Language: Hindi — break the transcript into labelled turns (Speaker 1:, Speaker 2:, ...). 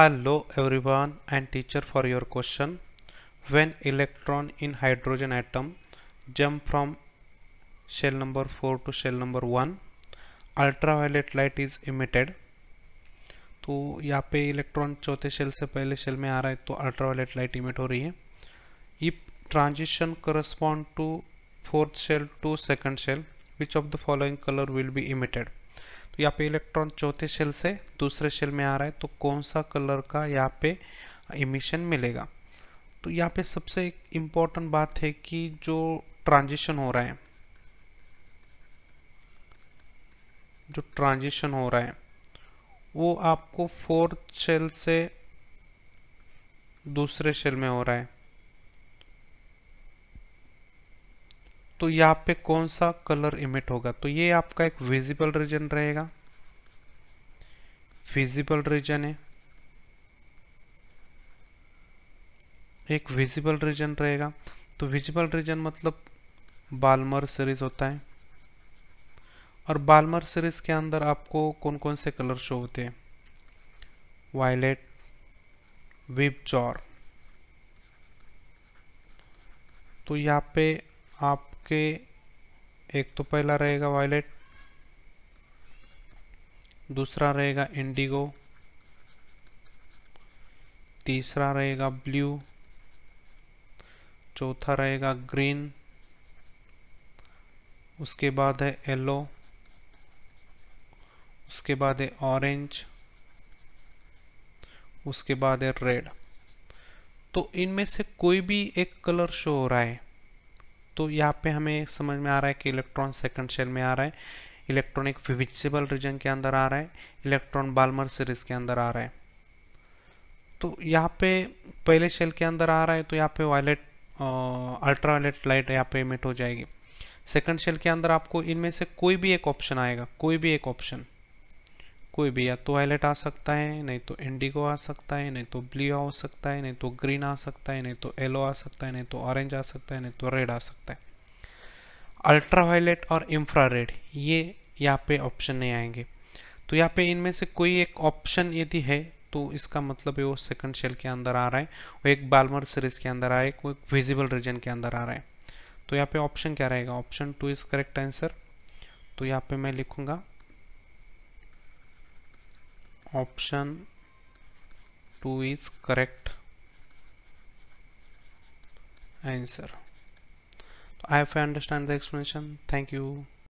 Speaker 1: Hello everyone and teacher for your question. When electron in hydrogen atom jump from shell number 4 to shell number 1 ultraviolet light is emitted तो यहाँ पे इलेक्ट्रॉन चौथे शेल से पहले शेल में आ रहा है तो अल्ट्रावायलेट लाइट इमिट हो रही है if transition correspond to fourth shell to second shell which of the following colour will be emitted यहाँ पे इलेक्ट्रॉन चौथे शेल से दूसरे शेल में आ रहा है तो कौन सा कलर का यहाँ पे इमिशन मिलेगा तो यहाँ पे सबसे एक इम्पॉर्टेंट बात है कि जो ट्रांजिशन हो रहा है जो ट्रांजिशन हो रहा है वो आपको फोर्थ शेल से दूसरे शेल में हो रहा है तो यहाँ पे कौन सा कलर इमिट होगा तो ये आपका एक विजिबल रीजन रहेगा विजिबल रीजन है एक विजिबल रीजन रहेगा तो विजिबल रीजन मतलब बालमर सीरीज होता है और बालमर सीरीज के अंदर आपको कौन कौन से कलर शो होते हैं वायलेट विपचॉर तो यहाँ पे आपके एक तो पहला रहेगा वायलेट दूसरा रहेगा इंडिगो तीसरा रहेगा ब्लू चौथा रहेगा ग्रीन उसके बाद है येलो उसके बाद है ऑरेंज उसके बाद है रेड तो इनमें से कोई भी एक कलर शो हो रहा है तो यहाँ पे हमें समझ में आ रहा है कि इलेक्ट्रॉन सेकंड शेल में आ रहा है इलेक्ट्रॉन एक विविचेबल रीजन के अंदर आ रहा है इलेक्ट्रॉन बालमर सीरीज के अंदर आ रहा है तो यहाँ पे पहले शेल के अंदर आ रहा है तो यहाँ पे वायलेट अल्ट्रा वायलेट लाइट यहाँ पे इमिट हो जाएगी सेकंड शेल के अंदर आपको इनमें से कोई भी एक ऑप्शन आएगा कोई भी एक ऑप्शन कोई भी या तो वायलेट आ सकता है नहीं तो इंडिगो आ सकता है नहीं तो ब्लू आ सकता है नहीं तो ग्रीन आ सकता है नहीं तो येलो आ सकता है नहीं तो ऑरेंज आ सकता है नहीं तो रेड आ सकता है अल्ट्रावायलेट और इंफ्रारेड ये यहाँ पे ऑप्शन नहीं आएंगे तो यहाँ पे इनमें से कोई एक ऑप्शन यदि है तो इसका मतलब है वो सेकंड शेल के अंदर आ रहा है वो एक बालमर सीरीज के अंदर आ रहा है कोई विजिबल रीजन के अंदर आ रहा है तो यहाँ पे ऑप्शन क्या रहेगा option two is correct answer तो यहाँ पे मैं लिखूंगा option 2 is correct answer I have understand the explanation thank you